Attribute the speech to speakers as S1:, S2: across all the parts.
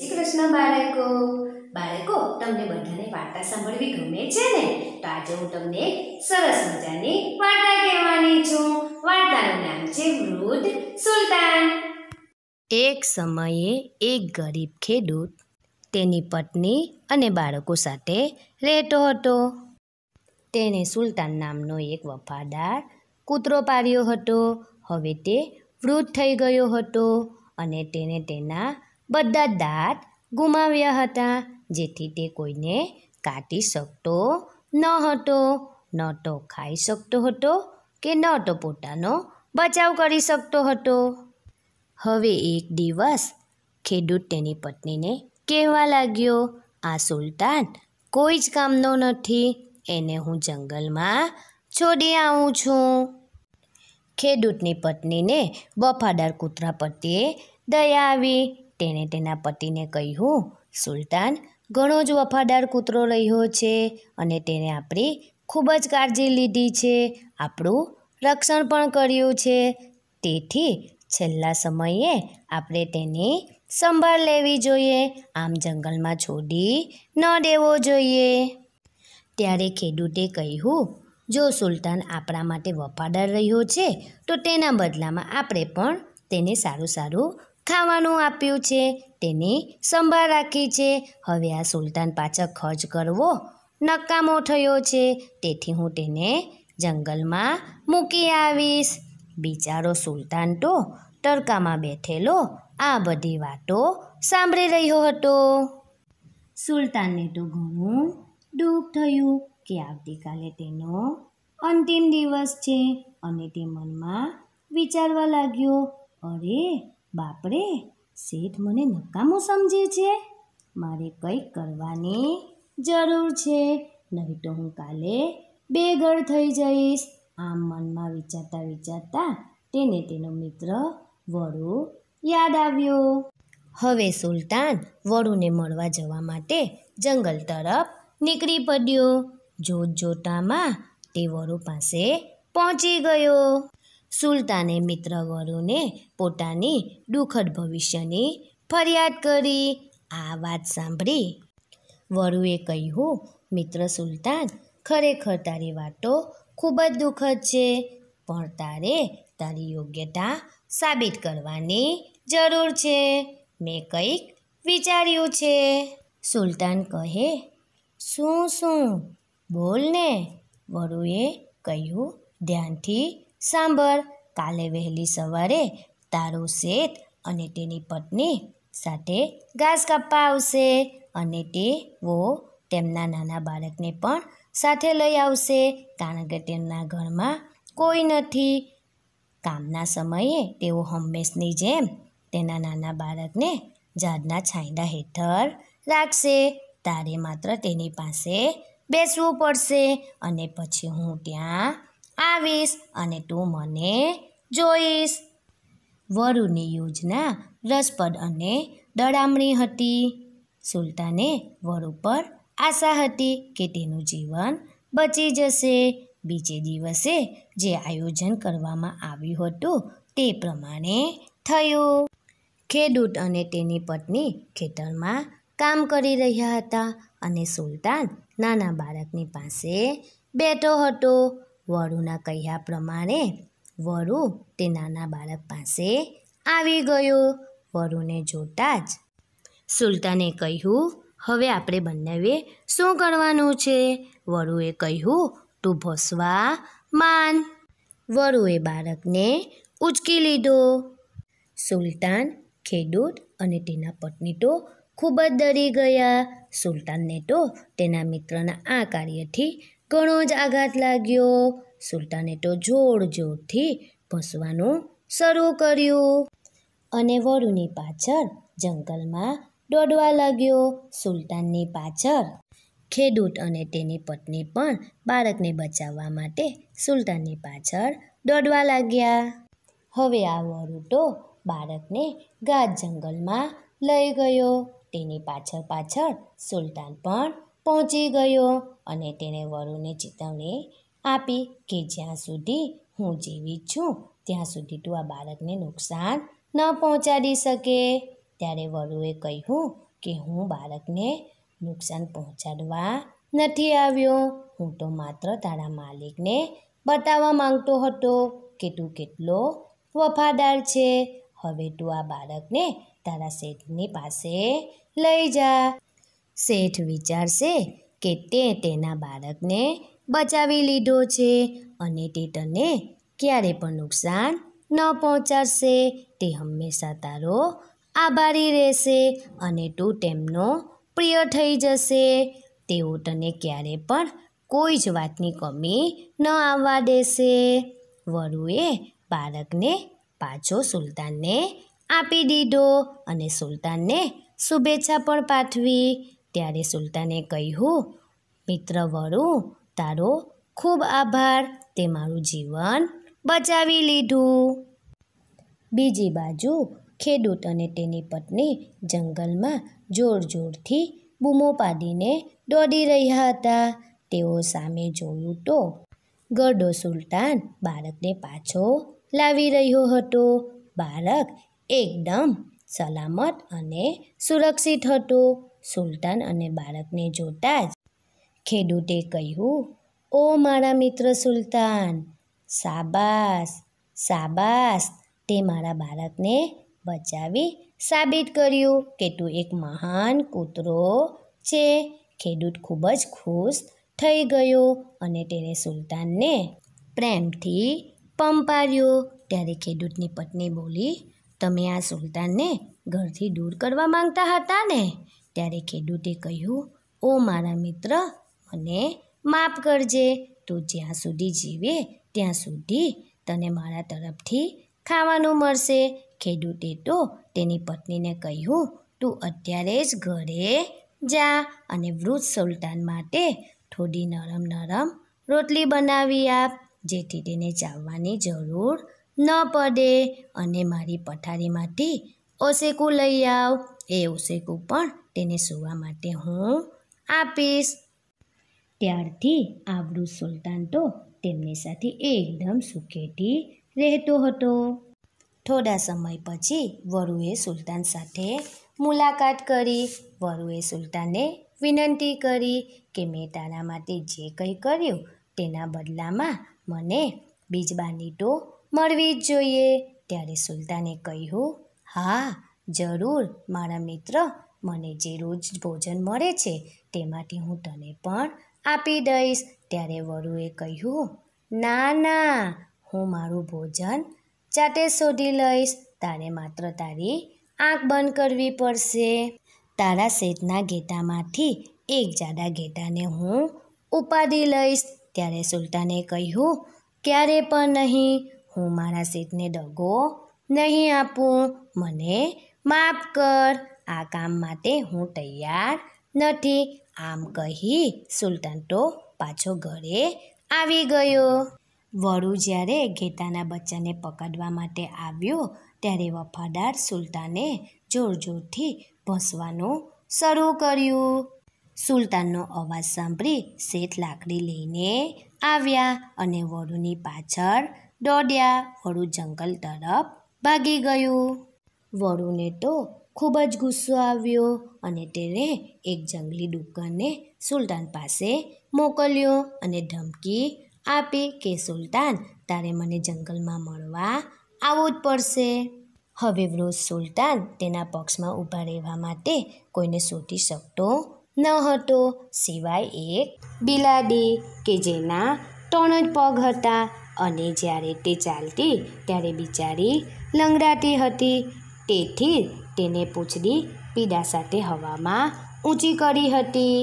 S1: શ્રી કૃષ્ણ બાળકો બાળકો તમને બધાને વાર્તા સાંભળવી ગમે છે ને તો આજે હું તમને સરસ મજાની વાર્તા કહેવાની છું વાર્તાનું નામ છે વૃદ્ધ સુલતાન એક સમયે એક ગરીબ ખેડૂત તેની પત્ની અને બાળકો સાથે રહેતો હતો તેણે સુલતાન નામનો એક વફાદાર કૂતરો પાડ્યો હતો હવે તે વૃદ્ધ થઈ ગયો હતો અને તેને તેના બધા દાંત ગુમાવ્યા હતા જેથી તે કોઈને કાટી શકતો ન હતો ન તો ખાઈ શકતો હતો કે ન તો પોતાનો બચાવ કરી શકતો હતો હવે એક દિવસ ખેડૂત તેની પત્નીને કહેવા લાગ્યો આ સુલતાન કોઈ જ કામનો નથી એને હું જંગલમાં છોડી આવું છું ખેડૂતની પત્નીને વફાદાર કૂતરા પ્રત્યે દયા આવી તેણે તેના પતિને કહ્યું સુલતાન ઘણો જ વફાદાર કૂતરો રહ્યો છે અને તેણે આપણી ખૂબ જ કાળજી લીધી છે આપણું રક્ષણ પણ કર્યું છે તેથી છેલ્લા સમયે આપણે તેની સંભાળ લેવી જોઈએ આમ જંગલમાં છોડી ન દેવો જોઈએ ત્યારે ખેડૂતે કહ્યું જો સુલતાન આપણા માટે વફાદાર રહ્યો છે તો તેના બદલામાં આપણે પણ તેને સારું સારું ખાવાનું આપ્યું છે તેની સંભાળ રાખી છે હવે આ સુલતાન પાછળ ખર્ચ કરવો નકામો થયો છે તેથી હું તેને જંગલમાં મૂકી આવીશ બિચારો સુલતાન તો તડકામાં બેઠેલો આ બધી વાતો સાંભળી રહ્યો હતો સુલતાનને તો ઘણું દુઃખ થયું કે આવતીકાલે તેનો અંતિમ દિવસ છે અને તે મનમાં વિચારવા લાગ્યો અરે બાપરે શેઠ મને નકામું સમજે છે મારે કંઈક કરવાની જરૂર છે નહીં તો હું કાલે બેઘર થઈ જઈશ આમ મનમાં વિચારતા વિચારતા તેને તેનો મિત્ર વડુ યાદ આવ્યો હવે સુલતાન વડુને મળવા જવા માટે જંગલ તરફ નીકળી પડ્યો જોત જોતામાં તે વડુ પાસે પહોંચી ગયો સુલતાને મિત્રવરોને પોતાની દુઃખદ ભવિષ્યની ફરિયાદ કરી આ વાત સાંભળી વરુએ કહ્યું મિત્ર સુલતાન ખરેખર તારી વાતો ખૂબ જ દુઃખદ છે પણ તારે તારી યોગ્યતા સાબિત કરવાની જરૂર છે મેં કંઈક વિચાર્યું છે સુલતાન કહે શું શું બોલને વરુએ કહ્યું ધ્યાનથી સાંભળ કાલે વહેલી સવારે તારો શેઠ અને તેની પત્ની સાથે ઘાસ કાપવા આવશે અને તે વો તેમના નાના બાળકને પણ સાથે લઈ આવશે કારણ કે તેમના ઘરમાં કોઈ નથી કામના સમયે તેઓ હંમેશની જેમ તેના નાના બાળકને ઝાડના છાંયડા હેઠળ રાખશે તારે માત્ર તેની પાસે બેસવું પડશે અને પછી હું ત્યાં આવીશ અને તું મને જોઈશ વરુની યોજના રસપ્રદ અને દડામણી હતી સુલતાને વરુ પર આશા હતી કે તેનું જીવન બચી જશે બીજે દિવસે જે આયોજન કરવામાં આવ્યું હતું તે પ્રમાણે થયું ખેડૂત અને તેની પત્ની ખેતરમાં કામ કરી રહ્યા હતા અને સુલતાન નાના બાળકની પાસે બેઠો હતો વરુના કહ્યા પ્રમાણે વરુ તે નાના બાળક પાસે આવી ગયો વરુને જોતા જ સુલતાને કહ્યું હવે આપણે બંનેએ શું કરવાનું છે વરુએ કહ્યું તું ભસવા માન વરુએ બાળકને ઉચકી લીધો સુલતાન ખેડૂત અને તેના પત્ની તો ખૂબ જ ડરી ગયા સુલતાનને તો તેના મિત્રના આ કાર્યથી ઘણો જ આઘાત લાગ્યો સુલતાને તો જોર જોરથી ભસવાનું શરૂ કર્યું અને વરુની પાછળ જંગલમાં દોડવા લાગ્યો સુલતાનની પાછળ ખેડૂત અને તેની પત્ની પણ બાળકને બચાવવા માટે સુલતાનની પાછળ દોડવા લાગ્યા હવે આ વરુ તો બાળકને ગાઢ જંગલમાં લઈ ગયો તેની પાછળ પાછળ સુલતાન પણ પહોંચી ગયો અને તેણે વરુને ચેતવણી આપી કે જ્યાં સુધી હું જેવી છું ત્યાં સુધી તું આ બાળકને નુકસાન ન પહોંચાડી શકે ત્યારે વરુએ કહ્યું કે હું બાળકને નુકસાન પહોંચાડવા નથી આવ્યો હું તો માત્ર તારા માલિકને બતાવવા માંગતો હતો કે તું કેટલો વફાદાર છે હવે તું આ બાળકને તારા શેઠની પાસે લઈ જા શેઠ વિચારશે કે તે તેના બાળકને બચાવી લીધો છે અને તે તને ક્યારે પણ નુકસાન ન પહોંચાડશે તે હંમેશા તારો આભારી રહેશે અને તું તેમનો પ્રિય થઈ જશે તેઓ તને ક્યારે પણ કોઈ જ વાતની કમી ન આવવા દેશે વરુએ બાળકને પાછો સુલતાનને આપી દીધો અને સુલતાનને શુભેચ્છા પણ પાઠવી ત્યારે સુલતાને કહ્યું મિત્ર વરુ તારો ખૂબ આભાર તે મારું જીવન બચાવી લીધું બીજી બાજુ ખેડૂત અને તેની પત્ની જંગલમાં જોર જોરથી બૂમો પાડીને દોડી રહ્યા હતા તેઓ સામે જોયું તો ગરડો સુલતાન બાળકને પાછો લાવી રહ્યો હતો બાળક એકદમ સલામત અને સુરક્ષિત હતો સુલતાન અને બાળકને જોતાં જ ખેડૂતે કહ્યું ઓ મારા મિત્ર સુલતાન સાબાસ સાબાસ તે મારા બાળકને બચાવી સાબિત કર્યું કે તું એક મહાન કૂતરો છે ખેડૂત ખૂબ જ ખુશ થઈ ગયો અને તેણે સુલતાનને પ્રેમથી પંપાર્યો ત્યારે ખેડૂતની પત્ની બોલી તમે આ સુલતાનને ઘરથી દૂર કરવા માંગતા હતા ને ત્યારે ખેડૂતે કહ્યું ઓ મારા મિત્ર મને માફ કરજે તું જ્યાં સુધી જીવે ત્યાં સુધી તને મારા તરફથી ખાવાનું મળશે ખેડૂતે તો તેની પત્નીને કહ્યું તું અત્યારે જ ઘરે જા અને વૃદ્ધ સુલતાન માટે થોડી નરમ નરમ રોટલી બનાવી આપ જેથી તેને ચાવવાની જરૂર ન પડે અને મારી પથારીમાંથી ઓસેકું લઈ આવ એ ઓસેકું પણ તેને સૂવા માટે હું આપીશ ત્યારથી આબરૂ સુલતાન તો તેમની સાથે એકદમ સુખેથી રહેતો હતો થોડા સમય પછી વરુએ સુલતાન સાથે મુલાકાત કરી વરુએ સુલતાને વિનંતી કરી કે મેં તારા માટે જે કંઈ કર્યું તેના બદલામાં મને બીજબાની તો મળવી જ જોઈએ ત્યારે સુલતાને કહ્યું હા જરૂર મારા મિત્ર મને જે રોજ ભોજન મળે છે તેમાંથી હું તને પણ આપી દઈશ ત્યારે વરુએ કહ્યું ના ના હું મારું ભોજન જાતે શોધી લઈશ તારે માત્ર તારી આંખ બંધ કરવી પડશે તારા શેઠના ઘેટામાંથી એક જાડા ઘેટાને હું ઉપાડી લઈશ ત્યારે સુલતાને કહ્યું ક્યારે પણ નહીં હું મારા શેઠને ડગો નહીં આપું મને માફ કર આ કામ માટે હું તૈયાર નથી આમ કહી સુલતાન તો પાછો ઘરે આવી ગયો વરુ જ્યારે ઘેટાના બચ્ચાને પકડવા માટે આવ્યો ત્યારે વફાદાર સુલતાને જોર જોરથી ભસવાનું શરૂ કર્યું સુલતાનનો અવાજ સાંભળી શેઠ લાકડી લઈને આવ્યા અને વરુની પાછળ દોડ્યા વરુ જંગલ તરફ ભાગી ગયું વરુને તો ખૂબ જ ગુસ્સો આવ્યો અને તેણે એક જંગલી ડુક્કરને સુલતાન પાસે મોકલ્યો અને ધમકી આપી કે સુલતાન તારે મને જંગલમાં મળવા આવવું જ પડશે હવે વૃદ્ધ સુલતાન તેના પક્ષમાં ઊભા રહેવા માટે કોઈને શોધી શકતો ન હતો સિવાય એક બિલાડી કે જેના ત્રણ જ પગ હતા અને જ્યારે તે ચાલતી ત્યારે બિચારી લંગડાતી હતી તેથી તેને પૂંછડી પીડા સાથે હવામાં ઊંચી કરી હતી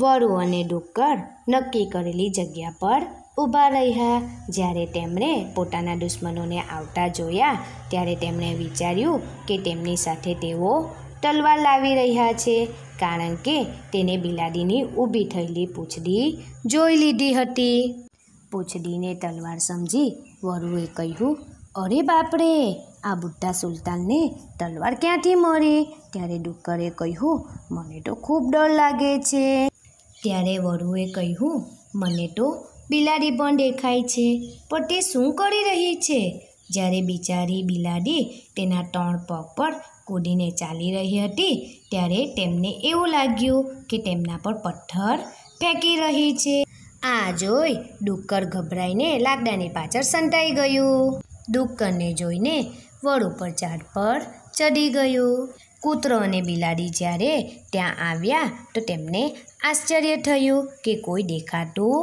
S1: વરુ અને ડુક્કર નક્કી કરેલી જગ્યા પર ઊભા રહ્યા જ્યારે તેમણે પોતાના દુશ્મનોને આવતા જોયા ત્યારે તેમણે વિચાર્યું કે તેમની સાથે તેઓ તલવાર લાવી રહ્યા છે કારણ કે તેને બિલાડીની ઊભી થયેલી પૂંછડી જોઈ લીધી હતી પૂંછડીને તલવાર સમજી વરુએ કહ્યું અરે બાપરે આ બુઢા સુલતાનને તલવાર ક્યાંથી મળી ત્યારે ડુક્કરે કહ્યું મને તો ખૂબ ડર લાગે છે ત્યારે વરુએ કહ્યું મને તો બિલાડી પણ દેખાય છે પણ તે શું કરી રહી છે જ્યારે બિચારી બિલાડી તેના ત્રણ પગ પર કૂદીને ચાલી રહી હતી ત્યારે તેમને એવું લાગ્યું કે તેમના પર પથ્થર ફેંકી રહી છે આ જોઈ ડુક્કર ગભરાઈને લાકડાની પાછળ સંતાઈ ગયું ડુક્કરને જોઈને વડ ઉપર ઝાડ પર ચડી ગયો કૂતરો અને બિલાડી જ્યારે ત્યાં આવ્યા તો તેમને આશ્ચર્ય થયું કે કોઈ દેખાતું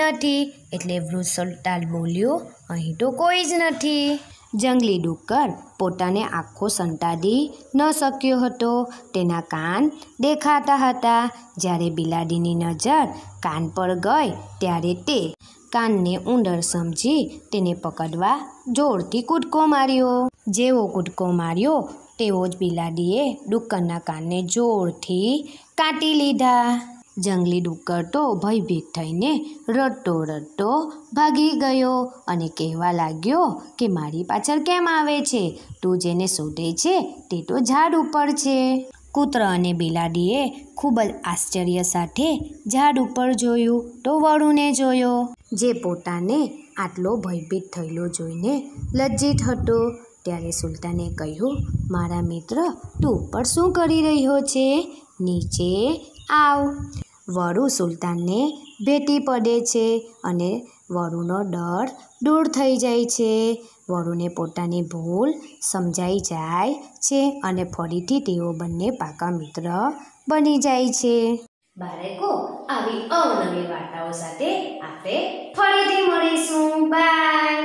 S1: નથી એટલે વૃક્ષ સુલતાન બોલ્યો અહીં તો કોઈ જ નથી જંગલી ડુક્કર પોતાને આખો સંતાડી ન શક્યો હતો તેના કાન દેખાતા હતા જ્યારે બિલાડીની નજર કાન પર ગઈ ત્યારે તે કાનને ઉંદર સમજી તેને પકડવા જોરથી કૂદકો માર્યો જેવો કૂદકો માર્યો તેવો જ બિલાડીએ ડુક્કરના કાનને જોરથી કાટી લીધા જંગલી ડુક્કર તો ભયભીત થઈને રડતો રડતો ભાગી ગયો અને કહેવા લાગ્યો કે મારી પાછળ કેમ આવે છે તું જેને શોધે છે તે તો ઝાડ ઉપર છે કૂતર અને બિલાડીએ ખૂબ જ આશ્ચર્ય સાથે ઝાડ ઉપર જોયું તો વળુને જોયો જે પોતાને આટલો ભયભીત થયેલો જોઈને લજ્જિત હતો ત્યારે સુલતાને કહ્યું મારા મિત્ર તું ઉપર શું કરી રહ્યો છે નીચે આવ વરુ સુલતાનને ભેટી પડે છે અને વરુનો ડર દૂર થઈ જાય છે વરુને પોતાની ભૂલ સમજાઈ જાય છે અને ફરીથી તેઓ બંને પાકા મિત્ર બની જાય છે બાળકો આવી અવનવી વાર્તાઓ સાથે આપણે ફરીથી મળીશું બાય